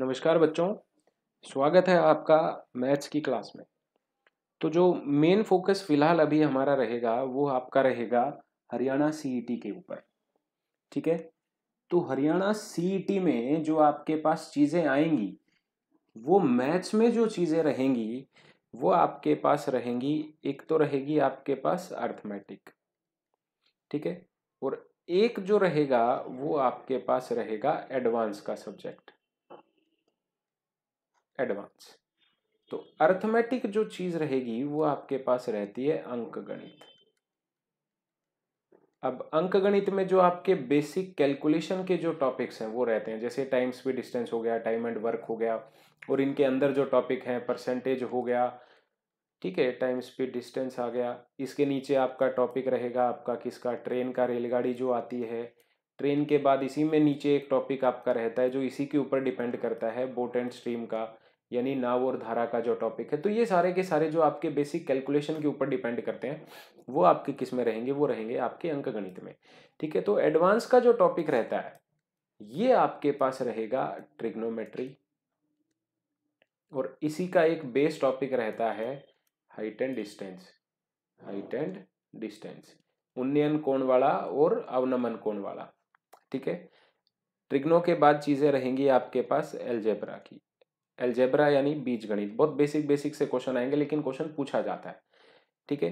नमस्कार बच्चों स्वागत है आपका मैथ्स की क्लास में तो जो मेन फोकस फिलहाल अभी हमारा रहेगा वो आपका रहेगा हरियाणा सीईटी e के ऊपर ठीक है तो हरियाणा सीईटी e में जो आपके पास चीज़ें आएंगी वो मैथ्स में जो चीज़ें रहेंगी वो आपके पास रहेंगी एक तो रहेगी आपके पास अर्थमेटिक ठीक है और एक जो रहेगा वो आपके पास रहेगा एडवांस का सब्जेक्ट एडवांस तो अर्थमेटिक जो चीज रहेगी वो आपके पास रहती है अंक गणित अब अंक गणित में जो आपके बेसिक कैलकुलेशन के जो टॉपिक्स हैं वो रहते हैं जैसे टाइम स्पीड डिस्टेंस हो गया टाइम एंड वर्क हो गया और इनके अंदर जो टॉपिक हैं परसेंटेज हो गया ठीक है टाइम स्पीड डिस्टेंस आ गया इसके नीचे आपका टॉपिक रहेगा आपका किसका ट्रेन का रेलगाड़ी जो आती है ट्रेन के बाद इसी में नीचे एक टॉपिक आपका रहता है जो इसी के ऊपर डिपेंड करता है बोट एंड स्ट्रीम का यानी नाव और धारा का जो टॉपिक है तो ये सारे के सारे जो आपके बेसिक कैलकुलेशन के ऊपर डिपेंड करते हैं वो आपके किस में रहेंगे वो रहेंगे आपके अंक गणित में ठीक है तो एडवांस का जो टॉपिक रहता है ये आपके पास रहेगा ट्रिग्नोमेट्री और इसी का एक बेस टॉपिक रहता है height and distance height and distance उन्नयन कोण वाला और अवनमन कोण वाला ठीक है ट्रिग्नो के बाद चीज़ें रहेंगी आपके पास एलजेब्रा की एल्जेब्रा यानी बीज गणित बहुत बेसिक बेसिक से क्वेश्चन आएंगे लेकिन क्वेश्चन पूछा जाता है ठीक है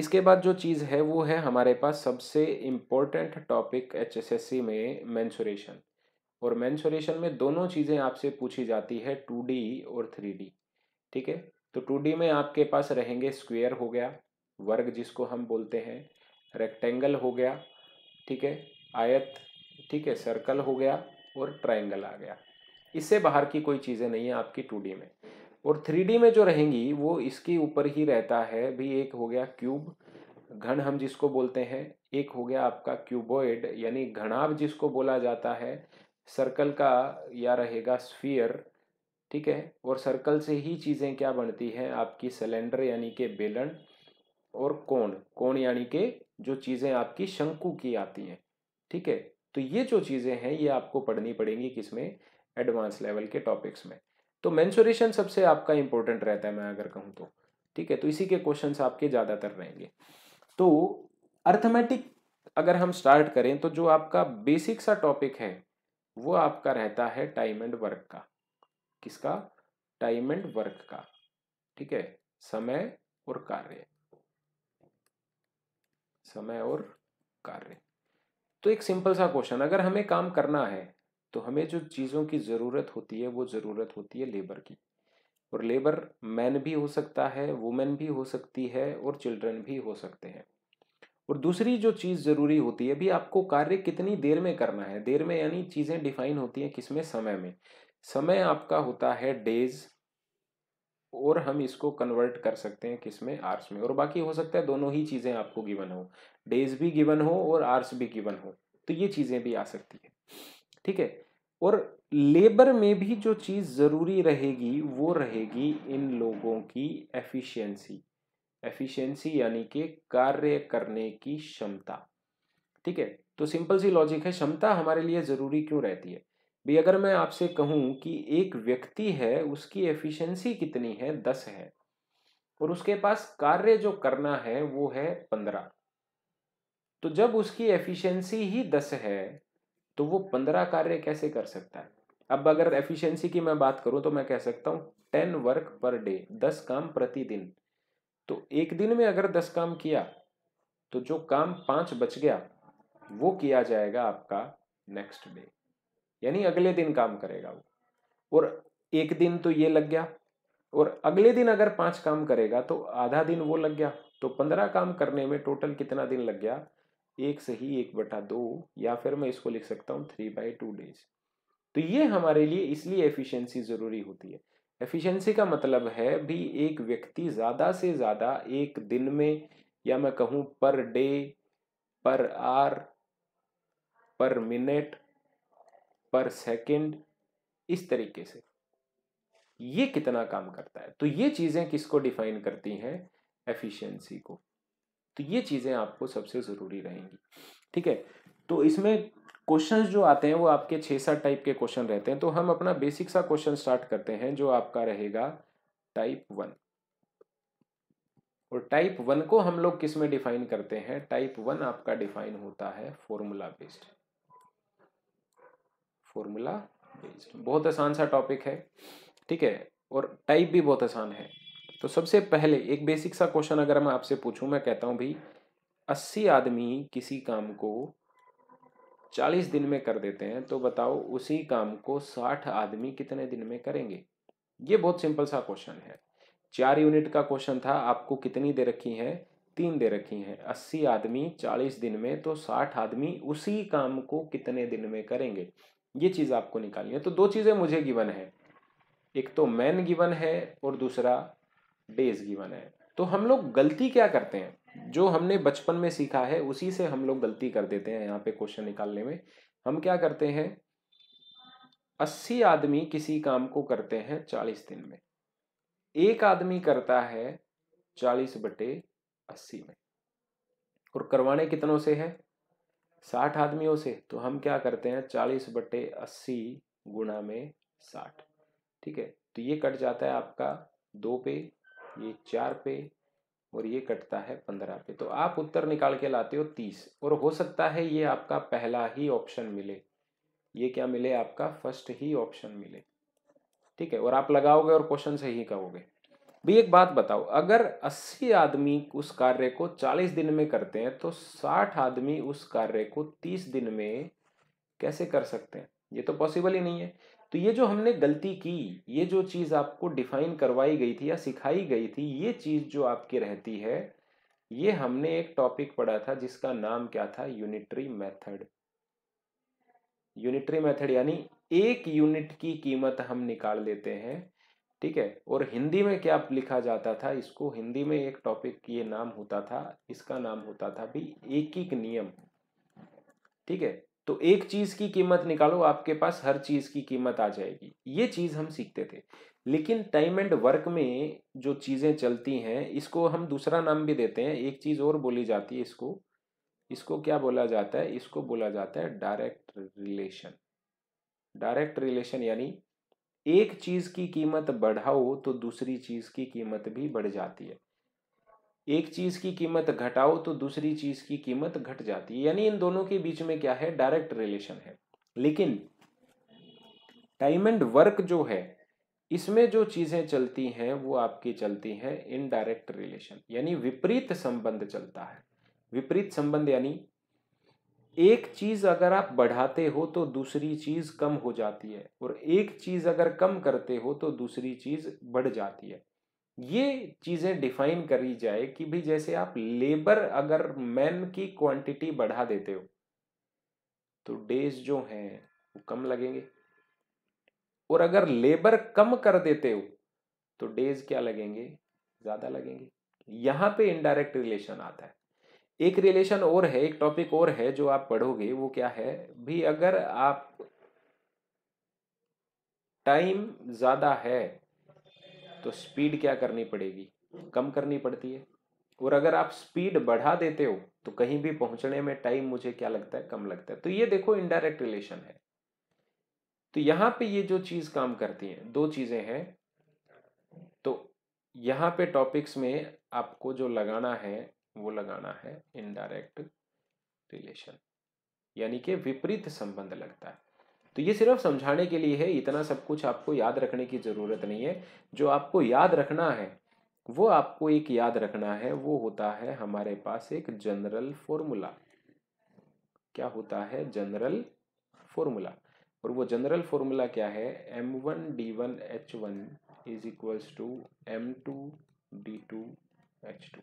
इसके बाद जो चीज़ है वो है हमारे पास सबसे इम्पोर्टेंट टॉपिक एचएसएससी में मैंसुरेशन और मैंसुरेशन में दोनों चीज़ें आपसे पूछी जाती है टू और थ्री ठीक है तो टू में आपके पास रहेंगे स्क्वेयर हो गया वर्ग जिसको हम बोलते हैं रेक्टेंगल हो गया ठीक है आयत ठीक है सर्कल हो गया और ट्राइंगल आ गया इससे बाहर की कोई चीज़ें नहीं है आपकी टू में और थ्री में जो रहेंगी वो इसके ऊपर ही रहता है भी एक हो गया क्यूब घन हम जिसको बोलते हैं एक हो गया आपका क्यूबोइड यानी घनाभ जिसको बोला जाता है सर्कल का या रहेगा स्फीयर ठीक है और सर्कल से ही चीज़ें क्या बनती हैं आपकी सिलेंडर यानी के बेलन और कोण कोण यानी के जो चीज़ें आपकी शंकु की आती हैं ठीक है तो ये जो चीज़ें हैं ये आपको पढ़नी पड़ेंगी किसमें एडवांस लेवल के टॉपिक्स में तो मैंसुरेशन सबसे आपका इंपॉर्टेंट रहता है मैं अगर कहूँ तो ठीक है तो इसी के क्वेश्चन आपके ज़्यादातर रहेंगे तो अर्थमेटिक अगर हम स्टार्ट करें तो जो आपका बेसिक सा टॉपिक है वो आपका रहता है टाइम एंड वर्क का किसका टाइम एंड वर्क का ठीक है समय और कार्य समय और कार्य तो एक सिंपल सा क्वेश्चन अगर हमें काम करना है तो हमें जो चीज़ों की ज़रूरत होती है वो ज़रूरत होती है लेबर की और लेबर मैन भी हो सकता है वुमेन भी हो सकती है और चिल्ड्रन भी हो सकते हैं और दूसरी जो चीज़ ज़रूरी होती है भी आपको कार्य कितनी देर में करना है देर में यानी चीज़ें डिफाइन होती हैं किस में समय में समय आपका होता है डेज और हम इसको कन्वर्ट कर सकते हैं किस में आर्स में और बाकी हो सकता है दोनों ही चीज़ें आपको गिवन हो डेज भी गिवन हो और आर्स भी गिवन हो तो ये चीज़ें भी आ सकती है ठीक है और लेबर में भी जो चीज़ ज़रूरी रहेगी वो रहेगी इन लोगों की एफिशिएंसी एफिशिएंसी यानी कि कार्य करने की क्षमता ठीक है तो सिंपल सी लॉजिक है क्षमता हमारे लिए ज़रूरी क्यों रहती है भी अगर मैं आपसे कहूं कि एक व्यक्ति है उसकी एफिशिएंसी कितनी है दस है और उसके पास कार्य जो करना है वो है पंद्रह तो जब उसकी एफिशिएंसी ही दस है तो वो पंद्रह कार्य कैसे कर सकता है अब अगर एफिशिएंसी की मैं बात करूं तो मैं कह सकता हूं टेन वर्क पर डे दस काम प्रतिदिन तो एक दिन में अगर दस काम किया तो जो काम पांच बच गया वो किया जाएगा आपका नेक्स्ट डे यानी अगले दिन काम करेगा वो और एक दिन तो ये लग गया और अगले दिन अगर पांच काम करेगा तो आधा दिन वो लग गया तो पंद्रह काम करने में टोटल कितना दिन लग गया एक सही एक बटा दो या फिर मैं इसको लिख सकता हूँ थ्री बाई टू डेज तो ये हमारे लिए इसलिए एफिशिएंसी ज़रूरी होती है एफिशिएंसी का मतलब है भी एक व्यक्ति ज़्यादा से ज़्यादा एक दिन में या मैं कहूँ पर डे पर आर पर मिनट पर सेकंड इस तरीके से ये कितना काम करता है तो ये चीज़ें किसको डिफाइन करती हैं एफिशिएंसी को तो ये चीज़ें आपको सबसे ज़रूरी रहेंगी ठीक है तो इसमें क्वेश्चन जो आते हैं वो आपके छः सात टाइप के क्वेश्चन रहते हैं तो हम अपना बेसिक सा क्वेश्चन स्टार्ट करते हैं जो आपका रहेगा टाइप वन और टाइप वन को हम लोग किस में डिफाइन करते हैं टाइप वन आपका डिफाइन होता है फॉर्मूला बेस्ड फॉर्मूला बेस्ड बहुत आसान सा टॉपिक है ठीक है और टाइप भी बहुत आसान है तो सबसे पहले एक बेसिक सा क्वेश्चन अगर मैं आपसे पूछूं मैं कहता हूं भाई अस्सी आदमी किसी काम को चालीस दिन में कर देते हैं तो बताओ उसी काम को साठ आदमी कितने दिन में करेंगे ये बहुत सिंपल सा क्वेश्चन है चार यूनिट का क्वेश्चन था आपको कितनी दे रखी है तीन दे रखी हैं अस्सी आदमी चालीस दिन में तो साठ आदमी उसी काम को कितने दिन में करेंगे ये चीज़ आपको निकालनी है तो दो चीज़ें मुझे गिवन है एक तो मैन गिवन है और दूसरा डेज गिवन है तो हम लोग गलती क्या करते हैं जो हमने बचपन में सीखा है उसी से हम लोग गलती कर देते हैं यहाँ पे क्वेश्चन निकालने में हम क्या करते हैं अस्सी आदमी किसी काम को करते हैं चालीस दिन में एक आदमी करता है चालीस बटे अस्सी में और करवाने कितनों से है साठ आदमियों से तो हम क्या करते हैं चालीस बटे अस्सी गुणा में साठ ठीक है तो ये कट जाता है आपका दो पे ये चार पे और ये कटता है पंद्रह पे तो आप उत्तर निकाल के लाते हो तीस और हो सकता है ये आपका पहला ही ऑप्शन मिले ये क्या मिले आपका फर्स्ट ही ऑप्शन मिले ठीक है और आप लगाओगे और क्वेश्चन से ही कहोगे भी एक बात बताओ अगर 80 आदमी उस कार्य को 40 दिन में करते हैं तो 60 आदमी उस कार्य को 30 दिन में कैसे कर सकते हैं ये तो पॉसिबल ही नहीं है तो ये जो हमने गलती की ये जो चीज़ आपको डिफाइन करवाई गई थी या सिखाई गई थी ये चीज़ जो आपकी रहती है ये हमने एक टॉपिक पढ़ा था जिसका नाम क्या था यूनिटरी मेथड यूनिटरी मेथड यानी एक यूनिट की कीमत हम निकाल लेते हैं ठीक है और हिंदी में क्या लिखा जाता था इसको हिंदी में एक टॉपिक ये नाम होता था इसका नाम होता था भी एक एक नियम ठीक है तो एक चीज की कीमत निकालो आपके पास हर चीज की कीमत आ जाएगी ये चीज हम सीखते थे लेकिन टाइम एंड वर्क में जो चीजें चलती हैं इसको हम दूसरा नाम भी देते हैं एक चीज और बोली जाती है इसको इसको क्या बोला जाता है इसको बोला जाता है डायरेक्ट रिलेशन डायरेक्ट रिलेशन यानी एक चीज की कीमत बढ़ाओ तो दूसरी चीज की कीमत भी बढ़ जाती है एक चीज़ की कीमत घटाओ तो दूसरी चीज़ की कीमत घट जाती है यानी इन दोनों के बीच में क्या है डायरेक्ट रिलेशन है लेकिन टाइम एंड वर्क जो है इसमें जो चीज़ें चलती हैं वो आपकी चलती हैं इनडायरेक्ट रिलेशन यानी विपरीत संबंध चलता है विपरीत संबंध यानी एक चीज़ अगर आप बढ़ाते हो तो दूसरी चीज़ कम हो जाती है और एक चीज़ अगर कम करते हो तो दूसरी चीज़ बढ़ जाती है ये चीज़ें डिफाइन करी जाए कि भी जैसे आप लेबर अगर मैन की क्वांटिटी बढ़ा देते हो तो डेज जो हैं वो कम लगेंगे और अगर लेबर कम कर देते हो तो डेज क्या लगेंगे ज़्यादा लगेंगे यहाँ पे इनडायरेक्ट रिलेशन आता है एक रिलेशन और है एक टॉपिक और है जो आप पढ़ोगे वो क्या है भी अगर आप टाइम ज़्यादा है तो स्पीड क्या करनी पड़ेगी कम करनी पड़ती है और अगर आप स्पीड बढ़ा देते हो तो कहीं भी पहुंचने में टाइम मुझे क्या लगता है कम लगता है तो ये देखो इनडायरेक्ट रिलेशन है तो यहाँ पे ये जो चीज काम करती है दो चीजें हैं तो यहाँ पे टॉपिक्स में आपको जो लगाना है वो लगाना है इनडायरेक्ट रिलेशन यानी कि विपरीत संबंध लगता है तो ये सिर्फ समझाने के लिए है इतना सब कुछ आपको याद रखने की ज़रूरत नहीं है जो आपको याद रखना है वो आपको एक याद रखना है वो होता है हमारे पास एक जनरल फॉर्मूला क्या होता है जनरल फॉर्मूला और वो जनरल फॉर्मूला क्या है M one D one H one is equals to M two D two H two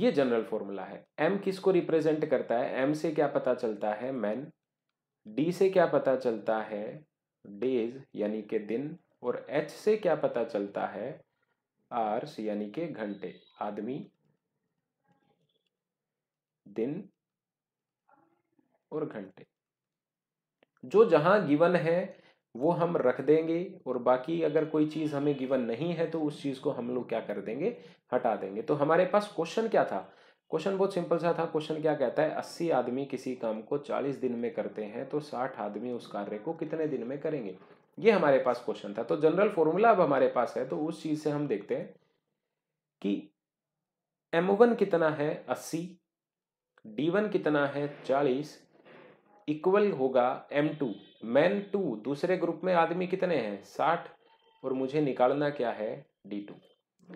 ये जनरल फॉर्मूला है एम किसको रिप्रेजेंट करता है एम से क्या पता चलता है मैन डी से क्या पता चलता है डेज यानी के दिन और एच से क्या पता चलता है आर्स यानी के घंटे आदमी दिन और घंटे जो जहां गिवन है वो हम रख देंगे और बाकी अगर कोई चीज़ हमें गिवन नहीं है तो उस चीज़ को हम लोग क्या कर देंगे हटा देंगे तो हमारे पास क्वेश्चन क्या था क्वेश्चन बहुत सिंपल सा था क्वेश्चन क्या कहता है अस्सी आदमी किसी काम को चालीस दिन में करते हैं तो साठ आदमी उस कार्य को कितने दिन में करेंगे ये हमारे पास क्वेश्चन था तो जनरल फॉर्मूला अब हमारे पास है तो उस चीज से हम देखते हैं कि वन कितना है डी वन कितना है चालीस इक्वल होगा एम टू मैन टू दूसरे ग्रुप में आदमी कितने हैं साठ और मुझे निकालना क्या है डी टू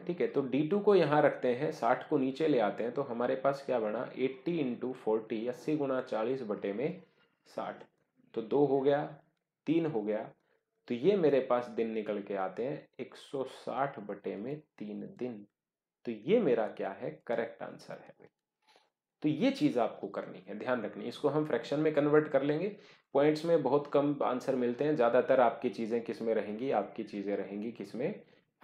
ठीक है तो D2 को यहाँ रखते हैं 60 को नीचे ले आते हैं तो हमारे पास क्या बना 80 इंटू फोर्टी अस्सी गुना चालीस बटे में 60 तो दो हो गया तीन हो गया तो ये मेरे पास दिन निकल के आते हैं 160 बटे में तीन दिन तो ये मेरा क्या है करेक्ट आंसर है तो ये चीज़ आपको करनी है ध्यान रखनी है इसको हम फ्रैक्शन में कन्वर्ट कर लेंगे पॉइंट्स में बहुत कम आंसर मिलते हैं ज़्यादातर आपकी चीज़ें किस में रहेंगी आपकी चीज़ें रहेंगी किस में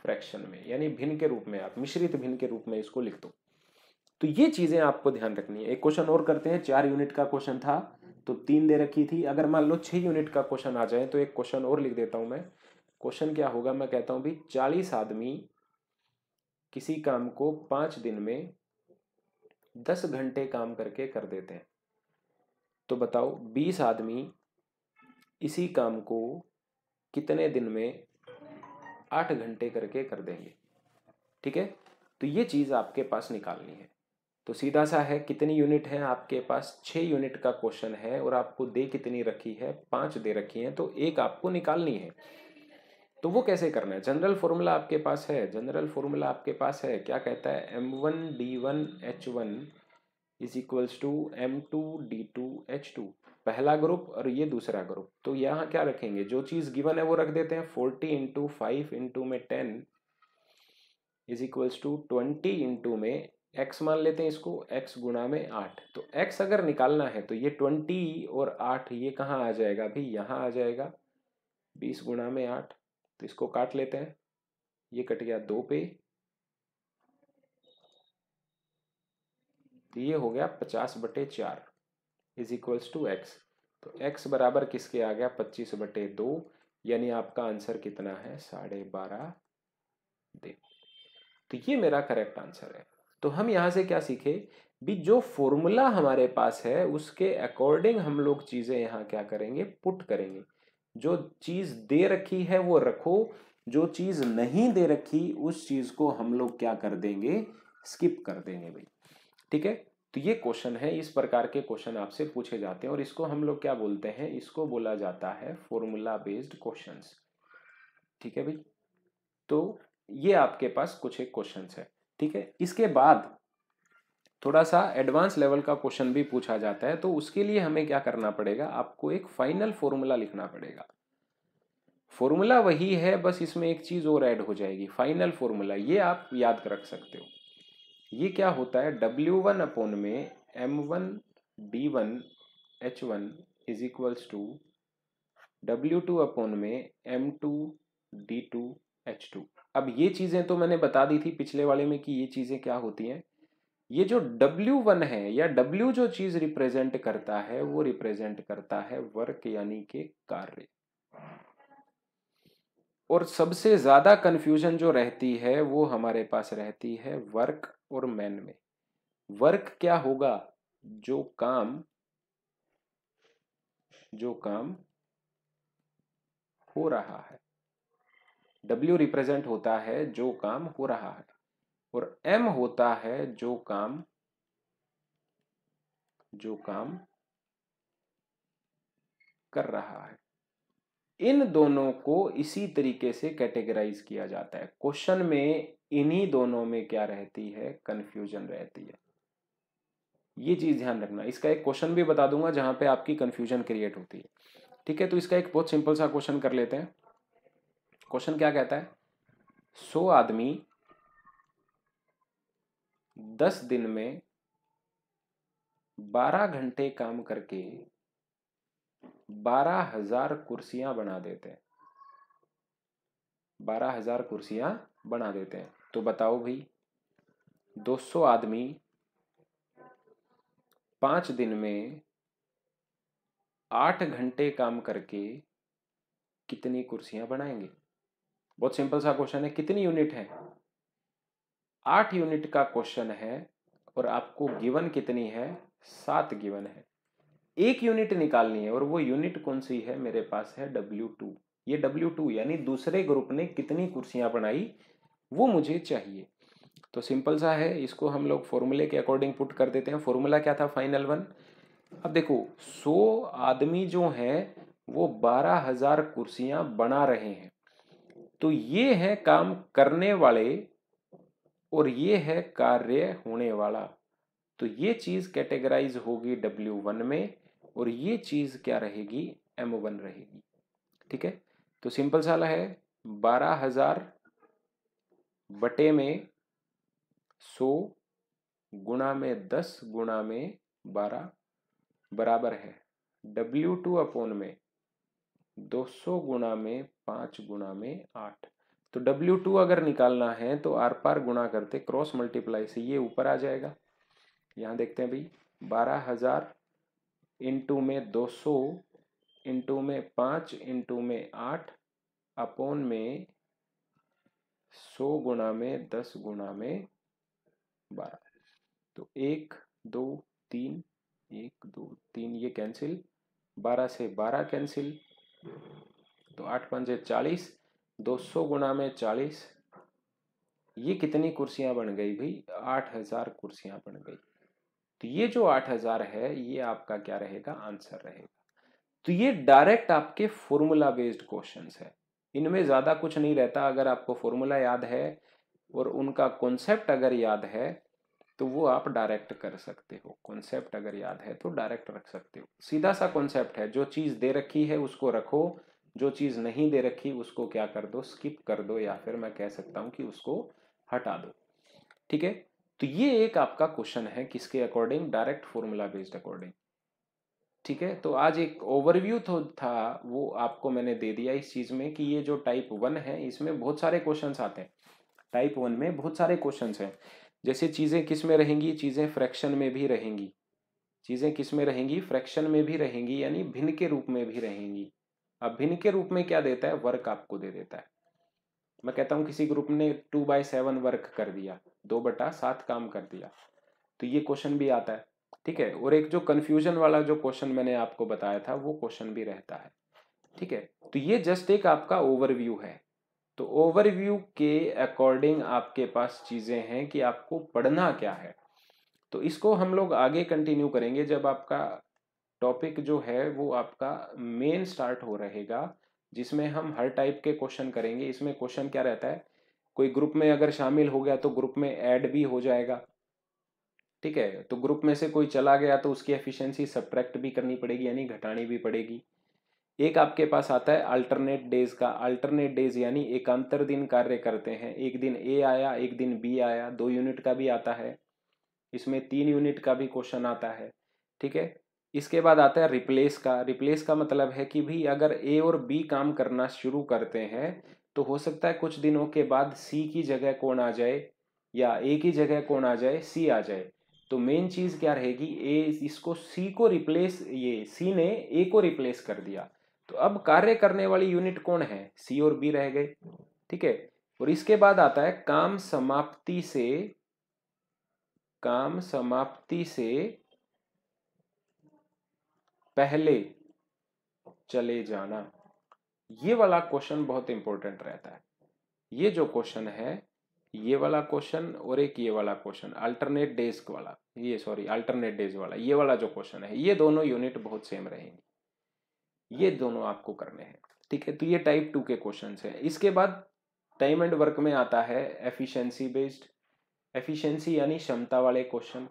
फ्रैक्शन में यानी भिन्न के रूप में आप मिश्रित भिन्न के रूप में इसको लिख दो तो ये चीजें आपको ध्यान रखनी है एक क्वेश्चन और करते हैं चार यूनिट का क्वेश्चन था तो तीन दे रखी थी अगर मान लो छह यूनिट का क्वेश्चन आ जाए तो एक क्वेश्चन और लिख देता हूं मैं क्वेश्चन क्या होगा मैं कहता हूं भाई चालीस आदमी किसी काम को पांच दिन में दस घंटे काम करके कर देते हैं तो बताओ बीस आदमी इसी काम को कितने दिन में आठ घंटे करके कर देंगे ठीक है तो ये चीज़ आपके पास निकालनी है तो सीधा सा है कितनी यूनिट है आपके पास छः यूनिट का क्वेश्चन है और आपको दे कितनी रखी है पाँच दे रखी है तो एक आपको निकालनी है तो वो कैसे करना है जनरल फॉर्मूला आपके पास है जनरल फॉर्मूला आपके पास है क्या कहता है M one D one H one is equals to M two D two H two पहला ग्रुप और ये दूसरा ग्रुप तो यहाँ क्या रखेंगे जो चीज़ गिवन है वो रख देते हैं फोर्टी इंटू फाइव इंटू में ten is equals to twenty into में एक्स मान लेते हैं इसको एक्स गुणा में आठ तो एक्स अगर निकालना है तो ये ट्वेंटी और आठ ये कहाँ आ जाएगा अभी यहाँ आ जाएगा बीस गुणा में आठ तो इसको काट लेते हैं ये कट गया दो पे तो ये हो गया पचास बटे चार इज इक्वल्स टू एक्स तो एक्स बराबर किसके आ गया पच्चीस बटे दो यानी आपका आंसर कितना है साढ़े बारह दिन तो ये मेरा करेक्ट आंसर है तो हम यहाँ से क्या सीखे भी जो फॉर्मूला हमारे पास है उसके अकॉर्डिंग हम लोग चीज़ें यहाँ क्या करेंगे पुट करेंगे जो चीज़ दे रखी है वो रखो जो चीज़ नहीं दे रखी उस चीज़ को हम लोग क्या कर देंगे स्किप कर देंगे भाई ठीक है तो ये क्वेश्चन है इस प्रकार के क्वेश्चन आपसे पूछे जाते हैं और इसको हम लोग क्या बोलते हैं इसको बोला जाता है फॉर्मूला बेस्ड क्वेश्चन ठीक है भाई तो ये आपके पास कुछ एक क्वेश्चन है ठीक है इसके बाद थोड़ा सा एडवांस लेवल का क्वेश्चन भी पूछा जाता है तो उसके लिए हमें क्या करना पड़ेगा आपको एक फाइनल फॉर्मूला लिखना पड़ेगा फॉर्मूला वही है बस इसमें एक चीज़ और ऐड हो जाएगी फाइनल फॉर्मूला ये आप याद रख सकते हो ये क्या होता है डब्ल्यू वन अपोन में M one D one H one is equals to W two upon में M two D two H two अब ये चीज़ें तो मैंने बता दी थी पिछले वाले में कि ये चीज़ें क्या होती हैं ये जो W1 है या W जो चीज़ रिप्रेजेंट करता है वो रिप्रेजेंट करता है वर्क यानी के कार्य और सबसे ज़्यादा कन्फ्यूजन जो रहती है वो हमारे पास रहती है वर्क और मैन में वर्क क्या होगा जो काम जो काम हो रहा है W रिप्रेजेंट होता है जो काम हो रहा है और M होता है जो काम जो काम कर रहा है इन दोनों को इसी तरीके से कैटेगराइज किया जाता है क्वेश्चन में इन्हीं दोनों में क्या रहती है कन्फ्यूजन रहती है ये चीज़ ध्यान रखना इसका एक क्वेश्चन भी बता दूंगा जहां पे आपकी कन्फ्यूजन क्रिएट होती है ठीक है तो इसका एक बहुत सिंपल सा क्वेश्चन कर लेते हैं क्वेश्चन क्या कहता है सो आदमी दस दिन में बारह घंटे काम करके बारह हजार कुर्सियां बना देते हैं बारह हजार कुर्सियां बना देते हैं तो बताओ भाई 200 आदमी पांच दिन में आठ घंटे काम करके कितनी कुर्सियां बनाएंगे बहुत सिंपल सा क्वेश्चन है कितनी यूनिट है आठ यूनिट का क्वेश्चन है और आपको गिवन कितनी है सात गिवन है एक यूनिट निकालनी है और वो यूनिट कौन सी है मेरे पास है डब्ल्यू टू ये डब्ल्यू टू यानी दूसरे ग्रुप ने कितनी कुर्सियां बनाई वो मुझे चाहिए तो सिंपल सा है इसको हम लोग फॉर्मूले के अकॉर्डिंग पुट कर देते हैं फॉर्मूला क्या था फाइनल वन अब देखो सो आदमी जो है वो बारह हजार कुर्सियां बना रहे हैं तो ये है काम करने वाले और ये है कार्य होने वाला तो ये चीज़ कैटेगराइज होगी डब्ल्यू वन में और ये चीज़ क्या रहेगी एम वन रहेगी ठीक है तो सिंपल साला है बारह हजार बटे में सौ गुणा में दस गुणा में बारह बराबर है डब्ल्यू टू अपोन में दो सौ गुणा में पाँच गुणा में आठ तो डब्ल्यू टू अगर निकालना है तो आर पार गुणा करते क्रॉस मल्टीप्लाई से ये ऊपर आ जाएगा यहाँ देखते हैं भाई बारह हजार इंटू में दो सौ इंटू में पाँच इंटू में आठ अपोन में सौ गुणा में दस गुणा में बारह तो एक दो तीन एक दो तीन ये कैंसिल बारह से बारह कैंसिल तो आठ पंजे चालीस दो सौ गुणा में चालीस ये कितनी कुर्सियां बन गई भाई आठ हजार कुर्सियां बन गई तो ये जो आठ हजार है ये आपका क्या रहेगा आंसर रहेगा तो ये डायरेक्ट आपके फॉर्मूला बेस्ड क्वेश्चंस है इनमें ज़्यादा कुछ नहीं रहता अगर आपको फॉर्मूला याद है और उनका कॉन्सेप्ट अगर याद है तो वो आप डायरेक्ट कर सकते हो कॉन्सेप्ट अगर याद है तो डायरेक्ट रख सकते हो सीधा सा कॉन्सेप्ट है जो चीज़ दे रखी है उसको रखो जो चीज़ नहीं दे रखी उसको क्या कर दो स्किप कर दो या फिर मैं कह सकता हूँ कि उसको हटा दो ठीक है तो ये एक आपका क्वेश्चन है किसके according direct formula based according ठीक है तो आज एक ओवरव्यू तो था वो आपको मैंने दे दिया इस चीज़ में कि ये जो टाइप वन है इसमें बहुत सारे क्वेश्चन आते हैं टाइप वन में बहुत सारे क्वेश्चन हैं जैसे चीज़ें किस में रहेंगी चीज़ें फ्रैक्शन में भी रहेंगी चीज़ें किस में रहेंगी फ्रैक्शन में भी रहेंगी यानी भिन्न के रूप में भी रहेंगी अब भिन्न के रूप में क्या देता है वर्क आपको दे देता है मैं कहता हूँ किसी ग्रुप ने टू बाय सेवन वर्क कर दिया दो बटा सात काम कर दिया तो ये क्वेश्चन भी आता है ठीक है और एक जो कन्फ्यूजन वाला जो क्वेश्चन मैंने आपको बताया था वो क्वेश्चन भी रहता है ठीक है तो ये जस्ट एक आपका ओवरव्यू है तो ओवरव्यू के अकॉर्डिंग आपके पास चीज़ें हैं कि आपको पढ़ना क्या है तो इसको हम लोग आगे कंटिन्यू करेंगे जब आपका टॉपिक जो है वो आपका मेन स्टार्ट हो रहेगा जिसमें हम हर टाइप के क्वेश्चन करेंगे इसमें क्वेश्चन क्या रहता है कोई ग्रुप में अगर शामिल हो गया तो ग्रुप में ऐड भी हो जाएगा ठीक है तो ग्रुप में से कोई चला गया तो उसकी एफिशिएंसी सब्ट्रैक्ट भी करनी पड़ेगी यानी घटानी भी पड़ेगी एक आपके पास आता है अल्टरनेट डेज का अल्टरनेट डेज यानी एकांतर दिन कार्य करते हैं एक दिन ए आया एक दिन बी आया दो यूनिट का भी आता है इसमें तीन यूनिट का भी क्वेश्चन आता है ठीक है इसके बाद आता है रिप्लेस का रिप्लेस का मतलब है कि भी अगर ए और बी काम करना शुरू करते हैं तो हो सकता है कुछ दिनों के बाद सी की जगह कौन आ जाए या ए की जगह कौन आ जाए सी आ जाए तो मेन चीज़ क्या रहेगी ए इसको सी को रिप्लेस ये सी ने ए को रिप्लेस कर दिया तो अब कार्य करने वाली यूनिट कौन है सी और बी रह गए ठीक है और इसके बाद आता है काम समाप्ति से काम समाप्ति से पहले चले जाना ये वाला क्वेश्चन बहुत इंपॉर्टेंट रहता है ये जो क्वेश्चन है ये वाला क्वेश्चन और एक ये वाला क्वेश्चन अल्टरनेट डेज वाला ये सॉरी अल्टरनेट डेज वाला ये वाला जो क्वेश्चन है ये दोनों यूनिट बहुत सेम रहेंगे ये दोनों आपको करने हैं ठीक है तो ये टाइप टू के क्वेश्चन हैं इसके बाद टाइम एंड वर्क में आता है एफिशिएंसी बेस्ड एफिशिएंसी यानी क्षमता वाले क्वेश्चन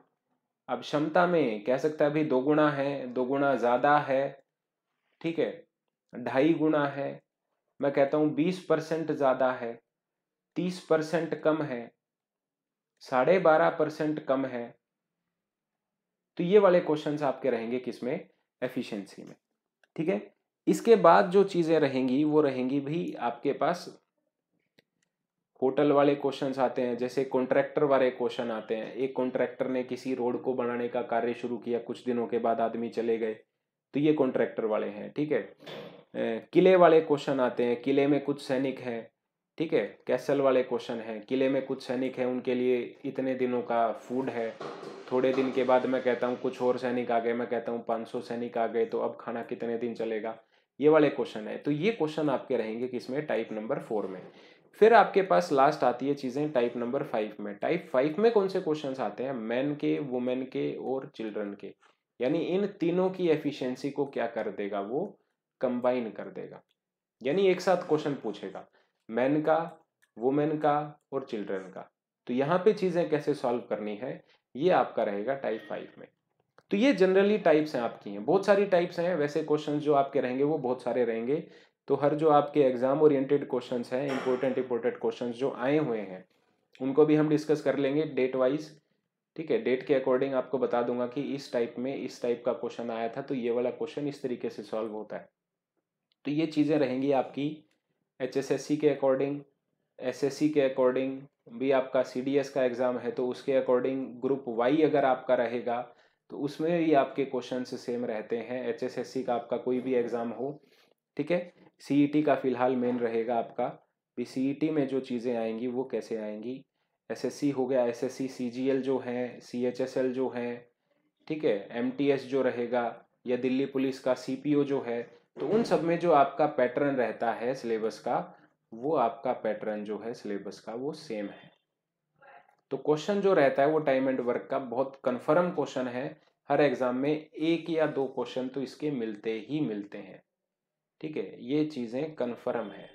अब क्षमता में कह सकता है अभी दो गुणा है दो गुणा ज़्यादा है ठीक है ढाई गुणा है मैं कहता हूँ बीस परसेंट ज़्यादा है तीस परसेंट कम है साढ़े बारह परसेंट कम है तो ये वाले क्वेश्चंस आपके रहेंगे किसमें एफिशिएंसी में ठीक है इसके बाद जो चीज़ें रहेंगी वो रहेंगी भी आपके पास होटल वाले क्वेश्चंस आते हैं जैसे कॉन्ट्रैक्टर वाले क्वेश्चन आते हैं एक कॉन्ट्रैक्टर ने किसी रोड को बनाने का कार्य शुरू किया कुछ दिनों के बाद आदमी चले गए तो ये कॉन्ट्रैक्टर वाले हैं ठीक है किले वाले क्वेश्चन आते हैं किले में कुछ सैनिक हैं ठीक है कैसल वाले क्वेश्चन हैं किले में कुछ सैनिक हैं उनके लिए इतने दिनों का फूड है थोड़े दिन के बाद मैं कहता हूँ कुछ और सैनिक आ गए मैं कहता हूँ पाँच सैनिक आ गए तो अब खाना कितने दिन चलेगा ये वाले क्वेश्चन है तो ये क्वेश्चन आपके रहेंगे किसमें टाइप नंबर फोर में फिर आपके पास लास्ट आती है चीज़ें टाइप नंबर फाइव में टाइप फाइव में कौन से क्वेश्चन आते हैं मैन के वुमेन के और चिल्ड्रन के यानी इन तीनों की एफिशिएंसी को क्या कर देगा वो कंबाइन कर देगा यानी एक साथ क्वेश्चन पूछेगा मैन का वुमेन का और चिल्ड्रन का तो यहाँ पे चीज़ें कैसे सॉल्व करनी है ये आपका रहेगा टाइप फाइव में तो ये जनरली टाइप्स हैं आपकी हैं बहुत सारी टाइप्स हैं वैसे क्वेश्चन जो आपके रहेंगे वो बहुत सारे रहेंगे तो हर जो आपके एग्जाम ओरिएंटेड क्वेश्चन हैं इंपॉर्टेंट इंपॉर्टेंट क्वेश्चन जो आए हुए हैं उनको भी हम डिस्कस कर लेंगे डेट वाइज ठीक है डेट के अकॉर्डिंग आपको बता दूंगा कि इस टाइप में इस टाइप का क्वेश्चन आया था तो ये वाला क्वेश्चन इस तरीके से सॉल्व होता है तो ये चीज़ें रहेंगी आपकी सी के अकॉर्डिंग सी के अकॉर्डिंग भी आपका एस का एग्ज़ाम है तो उसके अकॉर्डिंग ग्रुप वाई अगर आपका रहेगा तो उसमें भी आपके क्वेश्चन सेम रहते हैं सी का आपका कोई भी एग्ज़ाम हो ठीक है टी e का फ़िलहाल मेन रहेगा आपका भी टी e में जो चीज़ें आएंगी वो कैसे आएंगी सी हो गया जी एल जो है एल जो है ठीक है एस जो रहेगा या दिल्ली पुलिस का ओ जो है तो उन सब में जो आपका पैटर्न रहता है सिलेबस का वो आपका पैटर्न जो है सिलेबस का वो सेम है तो क्वेश्चन जो रहता है वो टाइम एंड वर्क का बहुत कन्फर्म क्वेश्चन है हर एग्जाम में एक या दो क्वेश्चन तो इसके मिलते ही मिलते हैं ठीक है ये चीज़ें कन्फर्म है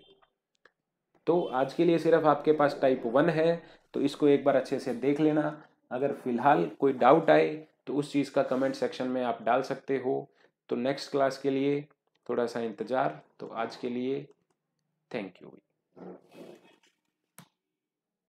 तो आज के लिए सिर्फ आपके पास टाइप वन है तो इसको एक बार अच्छे से देख लेना अगर फिलहाल कोई डाउट आए तो उस चीज़ का कमेंट सेक्शन में आप डाल सकते हो तो नेक्स्ट क्लास के लिए थोड़ा सा इंतज़ार तो आज के लिए थैंक यू